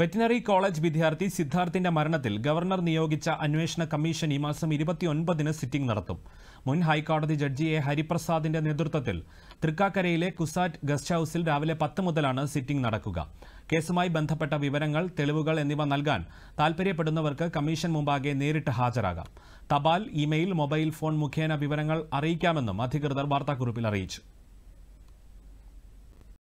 veterinary college വിദ്യാർത്ഥി സിദ്ധാർത്ഥിന്റെ മരണത്തിൽ governor നിയോഗിച്ച അന്വേഷണ കമ്മീഷൻ ഈ മാസം ഇരുപത്തിയൊൻപതിന് സിറ്റിംഗ് നടത്തും മുൻ ഹൈക്കോടതി ജഡ്ജി എ ഹരിപ്രസാദിന്റെ നേതൃത്വത്തിൽ തൃക്കാക്കരയിലെ കുസാറ്റ് ഗസ്റ്റ് ഹൌസിൽ രാവിലെ പത്ത് മുതലാണ് സിറ്റിംഗ് നടക്കുക കേസുമായി ബന്ധപ്പെട്ട വിവരങ്ങൾ തെളിവുകൾ എന്നിവ നൽകാൻ താൽപര്യപ്പെടുന്നവർക്ക് കമ്മീഷൻ മുമ്പാകെ നേരിട്ട് ഹാജരാകാം തപാൽ ഇമെയിൽ മൊബൈൽ ഫോൺ മുഖേന വിവരങ്ങൾ അറിയിക്കാമെന്നും അധികൃതർ വാർത്താക്കുറിപ്പിൽ അറിയിച്ചു